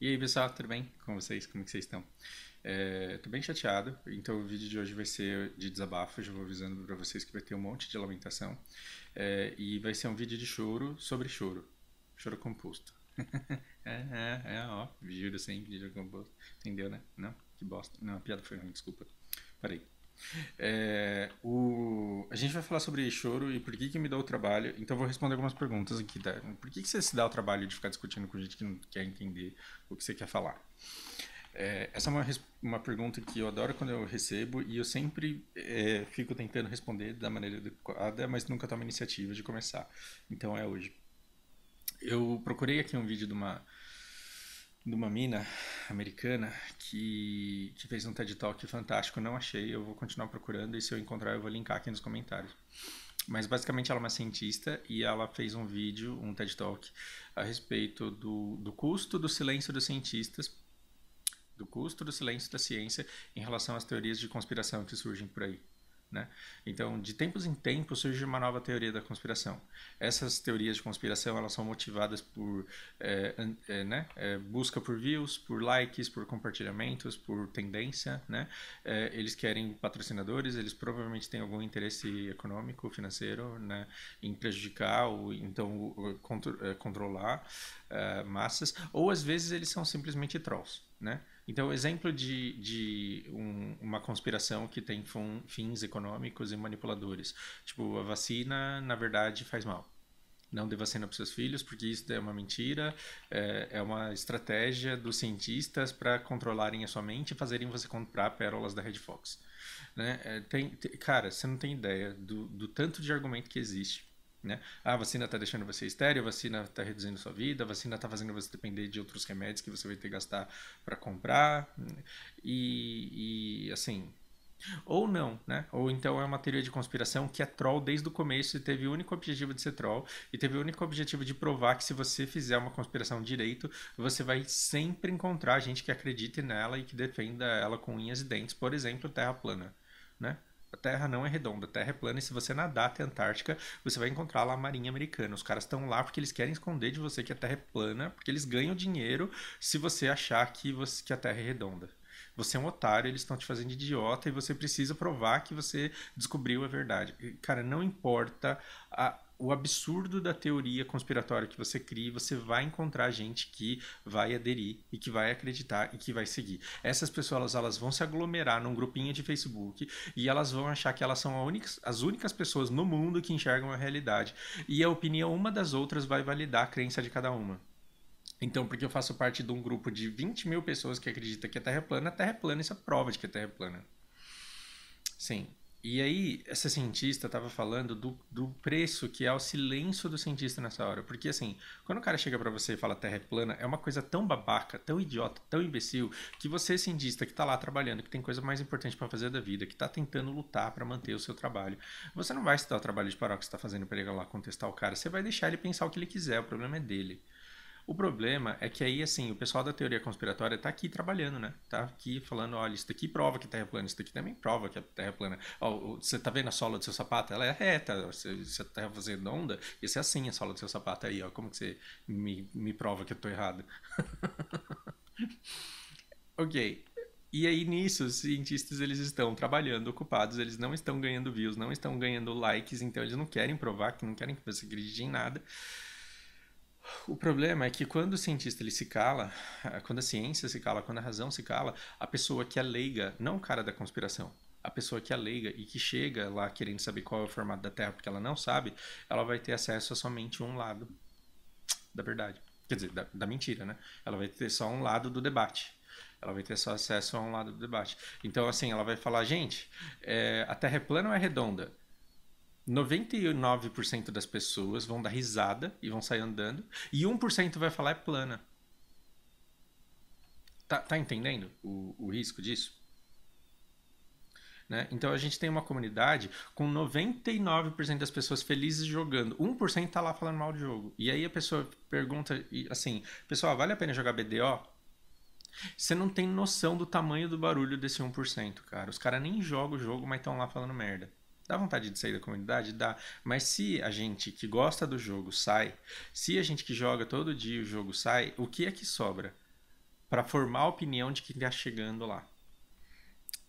E aí, pessoal, tudo bem com vocês? Como que vocês estão? É, tô bem chateado, então o vídeo de hoje vai ser de desabafo, já vou avisando para vocês que vai ter um monte de lamentação. É, e vai ser um vídeo de choro sobre choro, choro composto. é, é, é, ó, juro sempre, assim, vídeo composto. Entendeu, né? Não? Que bosta. Não, a piada foi ruim, desculpa. Parei. É, o... A gente vai falar sobre choro e por que, que me dá o trabalho. Então, vou responder algumas perguntas aqui. Tá? Por que, que você se dá o trabalho de ficar discutindo com gente que não quer entender o que você quer falar? É, essa é uma, uma pergunta que eu adoro quando eu recebo e eu sempre é, fico tentando responder da maneira adequada, mas nunca tomo a iniciativa de começar. Então, é hoje. Eu procurei aqui um vídeo de uma de uma mina americana que, que fez um TED Talk fantástico, não achei, eu vou continuar procurando e se eu encontrar eu vou linkar aqui nos comentários. Mas basicamente ela é uma cientista e ela fez um vídeo, um TED Talk, a respeito do, do custo do silêncio dos cientistas, do custo do silêncio da ciência em relação às teorias de conspiração que surgem por aí. Né? Então, de tempos em tempos surge uma nova teoria da conspiração. Essas teorias de conspiração elas são motivadas por é, é, né? é, busca por views, por likes, por compartilhamentos, por tendência. Né? É, eles querem patrocinadores, eles provavelmente têm algum interesse econômico, financeiro, né? em prejudicar ou então contro é, controlar uh, massas. Ou às vezes eles são simplesmente trolls. Né? Então, exemplo de, de um, uma conspiração que tem fins econômicos e manipuladores. Tipo, a vacina, na verdade, faz mal. Não dê vacina para seus filhos, porque isso é uma mentira, é, é uma estratégia dos cientistas para controlarem a sua mente e fazerem você comprar pérolas da Red Fox. Né? É, tem, tem, cara, você não tem ideia do, do tanto de argumento que existe né? Ah, a vacina está deixando você estéreo, a vacina está reduzindo sua vida, a vacina está fazendo você depender de outros remédios que você vai ter que gastar para comprar. E, e, assim. Ou não, né? Ou então é uma teoria de conspiração que é troll desde o começo e teve o único objetivo de ser troll e teve o único objetivo de provar que se você fizer uma conspiração direito, você vai sempre encontrar gente que acredite nela e que defenda ela com unhas e dentes, por exemplo, terra plana, né? A Terra não é redonda, a Terra é plana e se você nadar até a Antártica, você vai encontrar lá a Marinha Americana. Os caras estão lá porque eles querem esconder de você que a Terra é plana, porque eles ganham dinheiro se você achar que, você, que a Terra é redonda. Você é um otário, eles estão te fazendo idiota e você precisa provar que você descobriu a verdade. Cara, não importa a, o absurdo da teoria conspiratória que você cria, você vai encontrar gente que vai aderir e que vai acreditar e que vai seguir. Essas pessoas elas vão se aglomerar num grupinho de Facebook e elas vão achar que elas são única, as únicas pessoas no mundo que enxergam a realidade. E a opinião uma das outras vai validar a crença de cada uma. Então, porque eu faço parte de um grupo de 20 mil pessoas que acredita que a Terra é plana, a Terra é plana, isso é prova de que a Terra é plana. Sim. E aí, essa cientista estava falando do, do preço que é o silêncio do cientista nessa hora. Porque, assim, quando o cara chega para você e fala terra é plana, é uma coisa tão babaca, tão idiota, tão imbecil, que você, cientista, que tá lá trabalhando, que tem coisa mais importante para fazer da vida, que tá tentando lutar para manter o seu trabalho, você não vai se dar o trabalho de parar o que você tá fazendo pra ele lá contestar o cara. Você vai deixar ele pensar o que ele quiser, o problema é dele. O problema é que aí, assim, o pessoal da teoria conspiratória tá aqui trabalhando, né? Tá aqui falando, olha, isso daqui prova que a Terra é plana, isso daqui também prova que a Terra é plana. Ó, você tá vendo a sola do seu sapato? Ela é reta, você, você tá fazendo onda, isso é assim a sola do seu sapato aí, ó. Como que você me, me prova que eu tô errado? ok, e aí nisso, os cientistas eles estão trabalhando, ocupados, eles não estão ganhando views, não estão ganhando likes, então eles não querem provar, que não querem que você acredite em nada. O problema é que quando o cientista ele se cala, ah, quando a ciência se cala, quando a razão se cala, a pessoa que é leiga, não o cara da conspiração, a pessoa que é leiga e que chega lá querendo saber qual é o formato da Terra porque ela não sabe, ela vai ter acesso a somente um lado da verdade. Quer dizer, da, da mentira, né? Ela vai ter só um lado do debate. Ela vai ter só acesso a um lado do debate. Então, assim, ela vai falar, gente, é, a Terra é plana ou é redonda? 99% das pessoas vão dar risada e vão sair andando, e 1% vai falar é plana. Tá, tá entendendo o, o risco disso? Né? Então a gente tem uma comunidade com 99% das pessoas felizes jogando, 1% tá lá falando mal de jogo. E aí a pessoa pergunta assim: pessoal, vale a pena jogar BDO? Você não tem noção do tamanho do barulho desse 1%, cara. Os caras nem jogam o jogo, mas estão lá falando merda. Dá vontade de sair da comunidade? Dá. Mas se a gente que gosta do jogo sai, se a gente que joga todo dia o jogo sai, o que é que sobra? para formar a opinião de quem está chegando lá.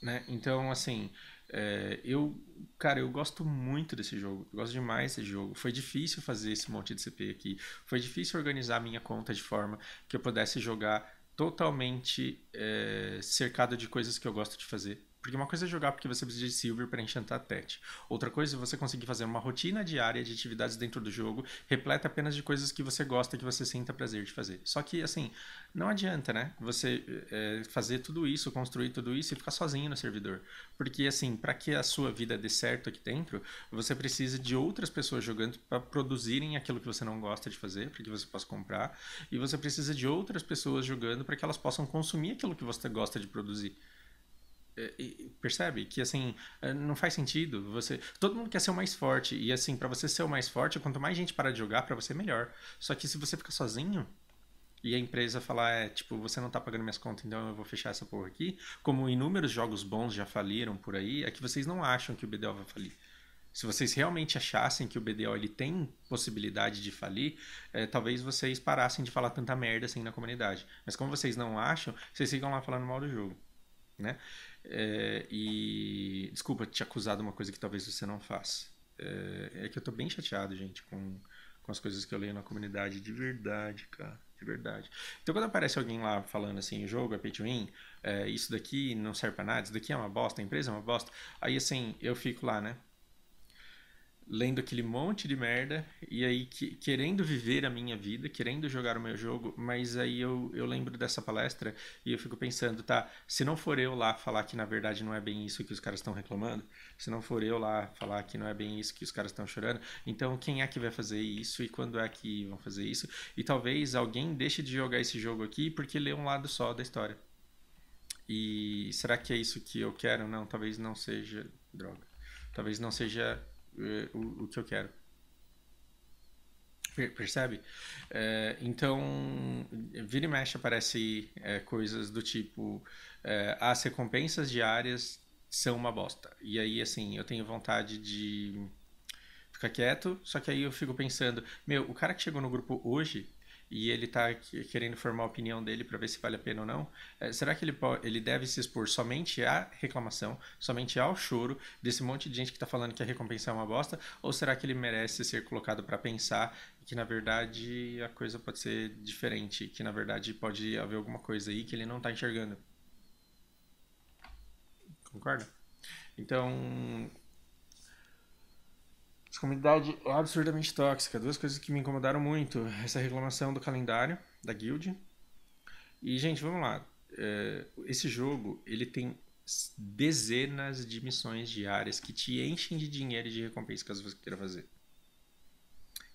Né? Então, assim, é, eu, cara, eu gosto muito desse jogo, eu gosto demais desse jogo. Foi difícil fazer esse monte de CP aqui, foi difícil organizar a minha conta de forma que eu pudesse jogar totalmente é, cercado de coisas que eu gosto de fazer. Porque uma coisa é jogar porque você precisa de silver para enchantar Tete. Outra coisa é você conseguir fazer uma rotina diária de atividades dentro do jogo, repleta apenas de coisas que você gosta, que você sinta prazer de fazer. Só que, assim, não adianta, né? Você é, fazer tudo isso, construir tudo isso e ficar sozinho no servidor. Porque, assim, para que a sua vida dê certo aqui dentro, você precisa de outras pessoas jogando para produzirem aquilo que você não gosta de fazer, para que você possa comprar. E você precisa de outras pessoas jogando para que elas possam consumir aquilo que você gosta de produzir. Eh, percebe que assim eh, não faz sentido você todo mundo quer ser o mais forte e assim para você ser o mais forte quanto mais gente parar de jogar para você é melhor só que se você ficar sozinho e a empresa falar, é, tipo, você não tá pagando minhas contas, então eu vou fechar essa porra aqui. Como inúmeros jogos bons já faliram por aí, é que vocês não acham que o BDO vai falir. Se vocês realmente achassem que o BDO ele tem possibilidade de falir, é, talvez vocês parassem de falar tanta merda assim na comunidade. Mas como vocês não acham, vocês ficam lá falando mal do jogo. Né? É, e desculpa te acusar de uma coisa que talvez você não faça. É, é, que eu tô bem chateado, gente, com, com as coisas que eu leio na comunidade, de verdade, cara. De verdade. Então, quando aparece alguém lá falando assim, o jogo é pay to win, é, isso daqui não serve pra nada, isso daqui é uma bosta, a empresa é uma bosta, aí assim, eu fico lá, né? lendo aquele monte de merda e aí que, querendo viver a minha vida, querendo jogar o meu jogo, mas aí eu, eu lembro dessa palestra e eu fico pensando, tá, se não for eu lá falar que na verdade não é bem isso que os caras estão reclamando, se não for eu lá falar que não é bem isso que os caras estão chorando, então quem é que vai fazer isso e quando é que vão fazer isso? E talvez alguém deixe de jogar esse jogo aqui porque lê um lado só da história. E será que é isso que eu quero? Não, talvez não seja droga. Talvez não seja eh, o, o que eu quero. Percebe? É, então, vira e mexe aparece é, coisas do tipo: é, as recompensas diárias são uma bosta. E aí, assim, eu tenho vontade de ficar quieto, só que aí eu fico pensando: meu, o cara que chegou no grupo hoje e ele está querendo formar a opinião dele para ver se vale a pena ou não, é, será que ele, ele deve se expor somente à reclamação, somente ao choro desse monte de gente que está falando que a recompensa é uma bosta, ou será que ele merece ser colocado para pensar que na verdade a coisa pode ser diferente, que na verdade pode haver alguma coisa aí que ele não está enxergando? Concorda? Então, essa comunidade é absurdamente tóxica. Duas coisas que me incomodaram muito: essa reclamação do calendário da guild. E, gente, vamos lá. É, esse jogo ele tem dezenas de missões diárias que te enchem de dinheiro e de recompensa caso você queira fazer.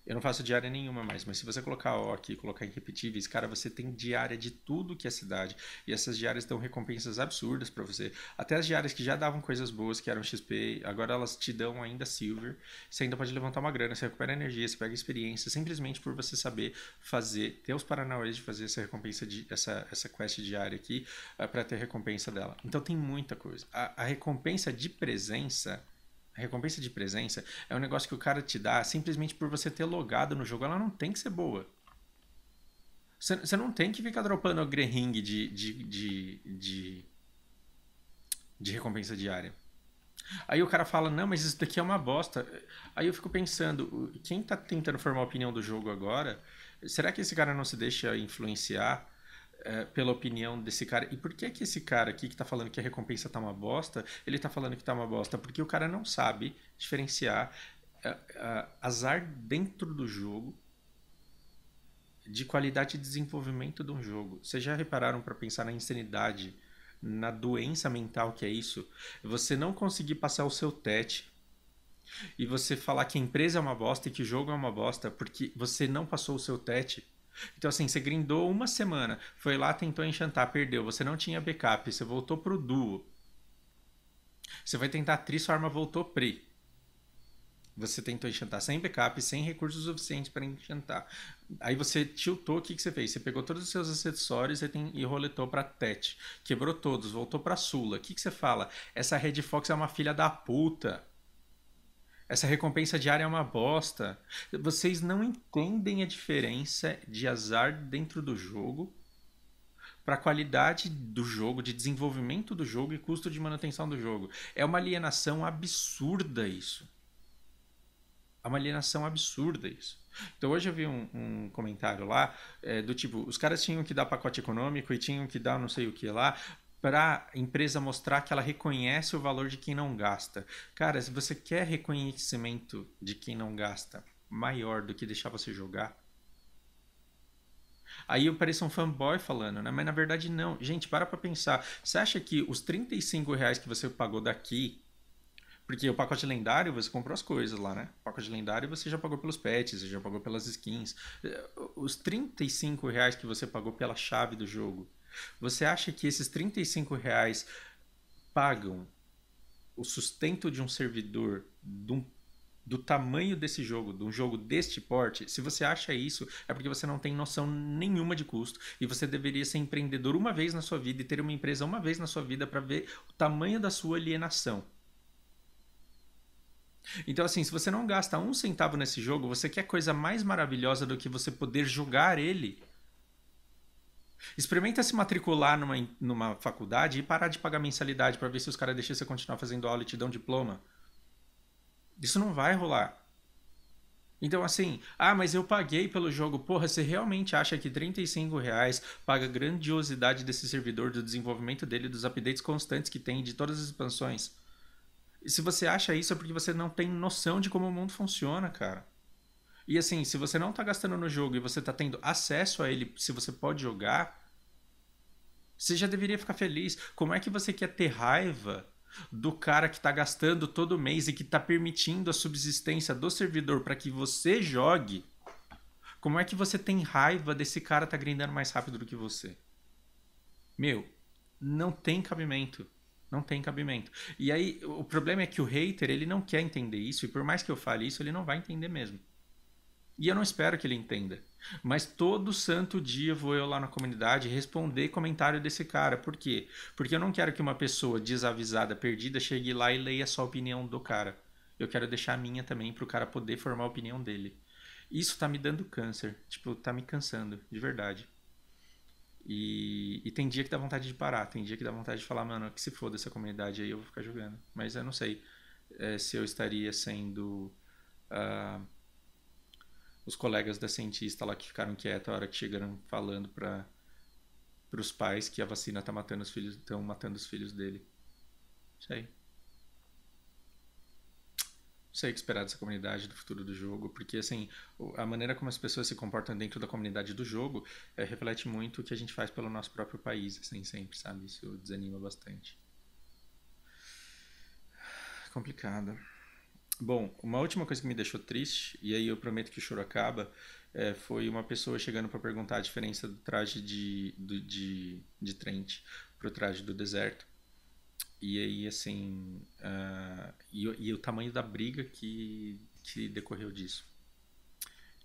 Eu não faço diária nenhuma mais, mas se você colocar O aqui, colocar em repetíveis, cara, você tem diária de tudo que é cidade. E essas diárias dão recompensas absurdas para você. Até as diárias que já davam coisas boas, que eram XP, agora elas te dão ainda Silver. Você ainda pode levantar uma grana, você recupera energia, você pega experiência, simplesmente por você saber fazer, ter os paranauês de fazer essa recompensa, de, essa, essa quest diária aqui, eh, para ter recompensa dela. Então tem muita coisa. a, a recompensa de presença a recompensa de presença é um negócio que o cara te dá simplesmente por você ter logado no jogo. Ela não tem que ser boa. Você não tem que ficar dropando o Grehing de, de, de, de, de recompensa diária. Aí o cara fala, não, mas isso daqui é uma bosta. Aí eu fico pensando, quem tá tentando formar opinião do jogo agora, será que esse cara não se deixa influenciar é, pela opinião desse cara. E por que que esse cara aqui que tá falando que a recompensa tá uma bosta, ele tá falando que tá uma bosta? Porque o cara não sabe diferenciar é, é, azar dentro do jogo de qualidade de desenvolvimento de um jogo. Vocês já repararam para pensar na insanidade, na doença mental que é isso? Você não conseguir passar o seu teste e você falar que a empresa é uma bosta e que o jogo é uma bosta porque você não passou o seu teste então, assim, você grindou uma semana, foi lá, tentou enchantar, perdeu, você não tinha backup, você voltou pro duo. Você vai tentar tri, sua arma voltou pre. Você tentou enchantar sem backup, sem recursos suficientes para enchantar. Aí você tiltou, o que, que você fez? Você pegou todos os seus acessórios e, tem, e roletou para Tete. Quebrou todos, voltou para Sula. O que, que você fala? Essa Red Fox é uma filha da puta. Essa recompensa diária é uma bosta. Vocês não entendem a diferença de azar dentro do jogo para a qualidade do jogo, de desenvolvimento do jogo e custo de manutenção do jogo. É uma alienação absurda isso. É uma alienação absurda isso. Então hoje eu vi um, um comentário lá é, do tipo, os caras tinham que dar pacote econômico e tinham que dar não sei o que lá para a empresa mostrar que ela reconhece o valor de quem não gasta. Cara, se você quer reconhecimento de quem não gasta maior do que deixar você jogar, Aí eu pareço um fanboy falando, né? Mas na verdade não. Gente, para pra pensar. Você acha que os 35 reais que você pagou daqui. Porque o pacote lendário você comprou as coisas lá, né? O pacote lendário você já pagou pelos pets, você já pagou pelas skins. Eh, os 35 reais que você pagou pela chave do jogo. Você acha que esses 35 reais pagam o sustento de um servidor de um, do tamanho desse jogo, de um jogo deste porte? Se você acha isso, é porque você não tem noção nenhuma de custo e você deveria ser empreendedor uma vez na sua vida e ter uma empresa uma vez na sua vida para ver o tamanho da sua alienação. Então, assim, se você não gasta um centavo nesse jogo, você quer coisa mais maravilhosa do que você poder jogar ele Experimenta se matricular numa, numa faculdade e parar de pagar mensalidade para ver se os caras deixam você continuar fazendo aula e te dão diploma. Isso não vai rolar. Então, assim, ah, mas eu paguei pelo jogo. Porra, você realmente acha que 35 reais paga a grandiosidade desse servidor, do desenvolvimento dele, dos updates constantes que tem, de todas as expansões? E se você acha isso é porque você não tem noção de como o mundo funciona, cara. E assim, se você não tá gastando no jogo e você tá tendo acesso a ele, se você pode jogar, você já deveria ficar feliz. Como é que você quer ter raiva do cara que tá gastando todo mês e que tá permitindo a subsistência do servidor para que você jogue? Como é que você tem raiva desse cara tá grindando mais rápido do que você? Meu, não tem cabimento. Não tem cabimento. E aí, o problema é que o hater, ele não quer entender isso, e por mais que eu fale isso, ele não vai entender mesmo. E eu não espero que ele entenda. Mas todo santo dia vou eu lá na comunidade responder comentário desse cara. Por quê? Porque eu não quero que uma pessoa desavisada, perdida, chegue lá e leia só a opinião do cara. Eu quero deixar a minha também para o cara poder formar a opinião dele. Isso tá me dando câncer. Tipo, tá me cansando, de verdade. E, e, tem dia que dá vontade de parar, tem dia que dá vontade de falar, mano, que se foda essa comunidade aí, eu vou ficar jogando. Mas eu não sei é, se eu estaria sendo. Uh, os colegas da cientista lá que ficaram quietos a hora que chegaram falando para os pais que a vacina tá matando os filhos, estão matando os filhos dele. Isso aí. Não sei o que esperar dessa comunidade, do futuro do jogo, porque assim, a maneira como as pessoas se comportam dentro da comunidade do jogo é, reflete muito o que a gente faz pelo nosso próprio país, assim, sempre, sabe? Isso desanima bastante. Complicado. Bom, uma última coisa que me deixou triste, e aí eu prometo que o choro acaba, é, foi uma pessoa chegando para perguntar a diferença do traje de, do, de, de Trent pro traje do deserto. E aí, assim, uh, e, e, o tamanho da briga que, que decorreu disso.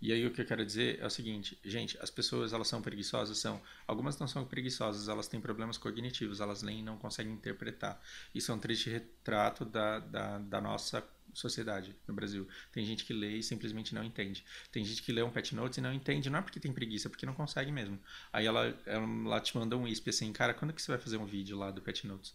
E aí o que eu quero dizer é o seguinte, gente, as pessoas elas são preguiçosas, são algumas não são preguiçosas, elas têm problemas cognitivos, elas nem não conseguem interpretar. Isso é um triste retrato da, da, da nossa sociedade no Brasil. Tem gente que lê e simplesmente não entende. Tem gente que lê um pet notes e não entende, não é porque tem preguiça, é porque não consegue mesmo. Aí ela, ela te manda um ISP assim, cara, quando que você vai fazer um vídeo lá do pet notes?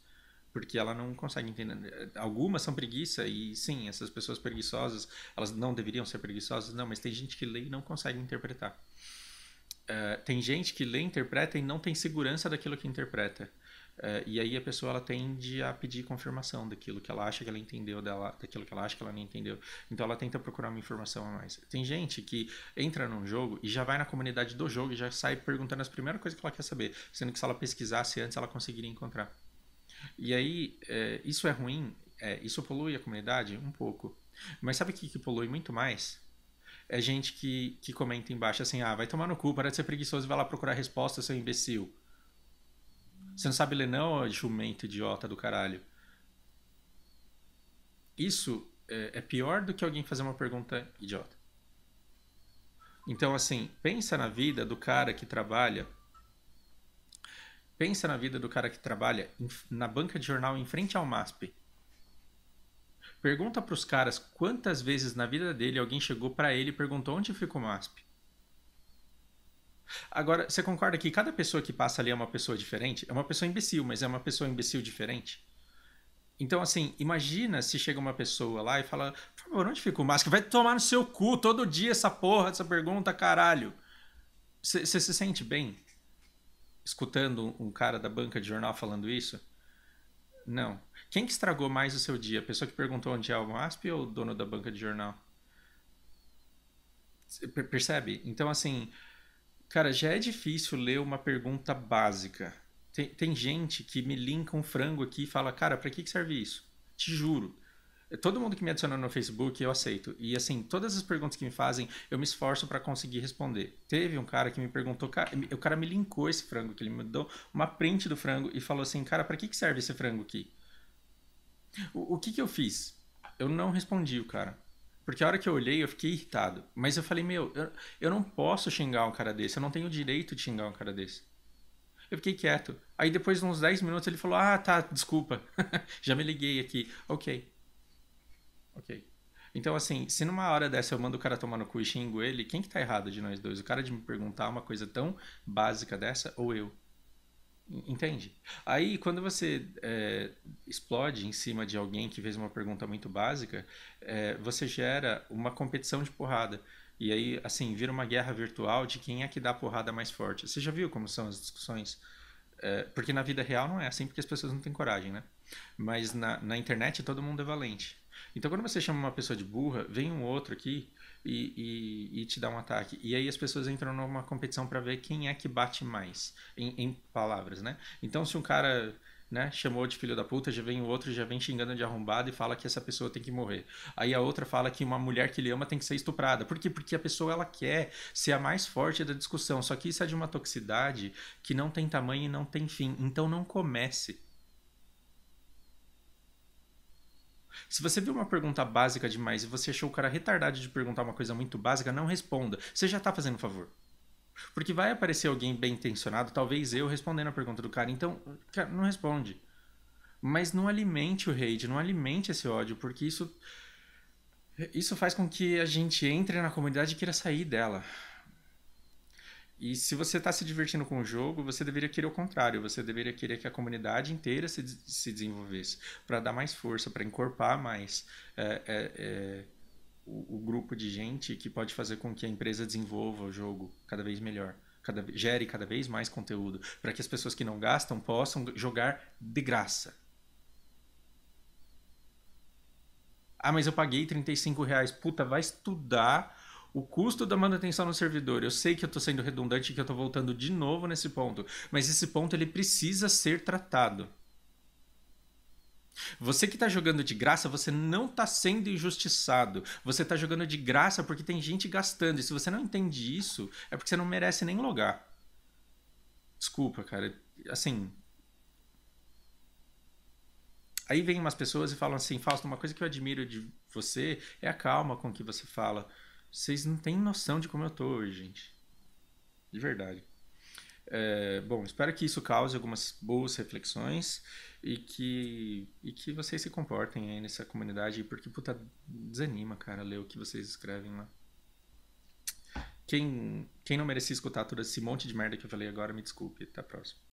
Porque ela não consegue entender. Algumas são preguiça, e sim, essas pessoas preguiçosas, elas não deveriam ser preguiçosas, não, mas tem gente que lê e não consegue interpretar. Uh, tem gente que lê, interpreta e não tem segurança daquilo que interpreta. Uh, e aí a pessoa ela tende a pedir confirmação daquilo que ela acha que ela entendeu dela, daquilo que ela acha que ela não entendeu. Então ela tenta procurar uma informação a mais. Tem gente que entra num jogo e já vai na comunidade do jogo e já sai perguntando as primeiras coisas que ela quer saber, sendo que se ela pesquisasse antes ela conseguiria encontrar. E aí é, isso é ruim, é, isso polui a comunidade um pouco. Mas sabe o que, que polui muito mais? É gente que, que comenta embaixo assim, ah, vai tomar no cu, para de ser preguiçoso e vai lá procurar resposta, seu imbecil. Você não sabe ler não, jumento idiota do caralho. Isso é, é pior do que alguém fazer uma pergunta idiota. Então, assim, pensa na vida do cara que trabalha. Pensa na vida do cara que trabalha em, na banca de jornal em frente ao MASP. Pergunta para os caras quantas vezes na vida dele alguém chegou para ele e perguntou onde fica o MASP. Agora, você concorda que cada pessoa que passa ali é uma pessoa diferente? É uma pessoa imbecil, mas é uma pessoa imbecil diferente. Então, assim, imagina se chega uma pessoa lá e fala: Por favor, onde fica o máscara? Vai tomar no seu cu todo dia essa porra, essa pergunta, caralho. Você se sente bem escutando um cara da banca de jornal falando isso? Não. Quem que estragou mais o seu dia? A pessoa que perguntou onde é o MASP ou o dono da banca de jornal? Percebe? Então, assim, Cara, já é difícil ler uma pergunta básica. Tem, tem gente que me linka um frango aqui e fala, cara, para que, que serve isso? Te juro. Todo mundo que me adiciona no Facebook, eu aceito. E assim, todas as perguntas que me fazem, eu me esforço para conseguir responder. Teve um cara que me perguntou, o cara me linkou esse frango, que ele me deu uma print do frango e falou assim, cara, para que, que serve esse frango aqui? O, o que, que eu fiz? Eu não respondi o cara. Porque a hora que eu olhei, eu fiquei irritado. Mas eu falei, meu, eu, eu não posso xingar um cara desse. Eu não tenho o direito de xingar um cara desse. Eu fiquei quieto. Aí depois, uns 10 minutos, ele falou, ah, tá, desculpa. Já me liguei aqui. Ok. Ok. Então, assim, se numa hora dessa eu mando o cara tomar no cu e xingo ele, quem que tá errado de nós dois? O cara de me perguntar uma coisa tão básica dessa ou eu? Entende? Aí, quando você é, explode em cima de alguém que fez uma pergunta muito básica, é, você gera uma competição de porrada. E aí, assim, vira uma guerra virtual de quem é que dá a porrada mais forte. Você já viu como são as discussões? É, porque na vida real não é assim, porque as pessoas não têm coragem, né? Mas na, na internet todo mundo é valente. Então, quando você chama uma pessoa de burra, vem um outro aqui e, e, e, te dá um ataque. E aí as pessoas entram numa competição para ver quem é que bate mais, em, em, palavras, né? Então, se um cara né, chamou de filho da puta, já vem o outro, já vem xingando de arrombado e fala que essa pessoa tem que morrer. Aí a outra fala que uma mulher que ele ama tem que ser estuprada. Por quê? Porque a pessoa ela quer ser a mais forte da discussão. Só que isso é de uma toxicidade que não tem tamanho e não tem fim. Então não comece Se você viu uma pergunta básica demais e você achou o cara retardado de perguntar uma coisa muito básica, não responda. Você já tá fazendo um favor. Porque vai aparecer alguém bem intencionado, talvez eu, respondendo a pergunta do cara. Então, cara, não responde. Mas não alimente o hate, não alimente esse ódio, porque isso. Isso faz com que a gente entre na comunidade e queira sair dela. E se você está se divertindo com o jogo, você deveria querer o contrário. Você deveria querer que a comunidade inteira se, se desenvolvesse para dar mais força, para encorpar mais é, é, é, o, o, grupo de gente que pode fazer com que a empresa desenvolva o jogo cada vez melhor, cada, gere cada vez mais conteúdo, para que as pessoas que não gastam possam jogar de graça. Ah, mas eu paguei 35 reais. Puta, vai estudar o custo da manutenção no servidor. Eu sei que eu estou sendo redundante e que eu estou voltando de novo nesse ponto, mas esse ponto ele precisa ser tratado. Você que está jogando de graça, você não está sendo injustiçado. Você está jogando de graça porque tem gente gastando. E se você não entende isso, é porque você não merece nem logar. Desculpa, cara. Assim. Aí vem umas pessoas e falam assim: Fausto, uma coisa que eu admiro de você é a calma com que você fala. Vocês não têm noção de como eu tô hoje, gente. De verdade. É, bom, espero que isso cause algumas boas reflexões e que, e que vocês se comportem aí nessa comunidade, porque puta desanima, cara, ler o que vocês escrevem lá. Quem, quem não merecia escutar todo esse monte de merda que eu falei agora, me desculpe. Até a próxima.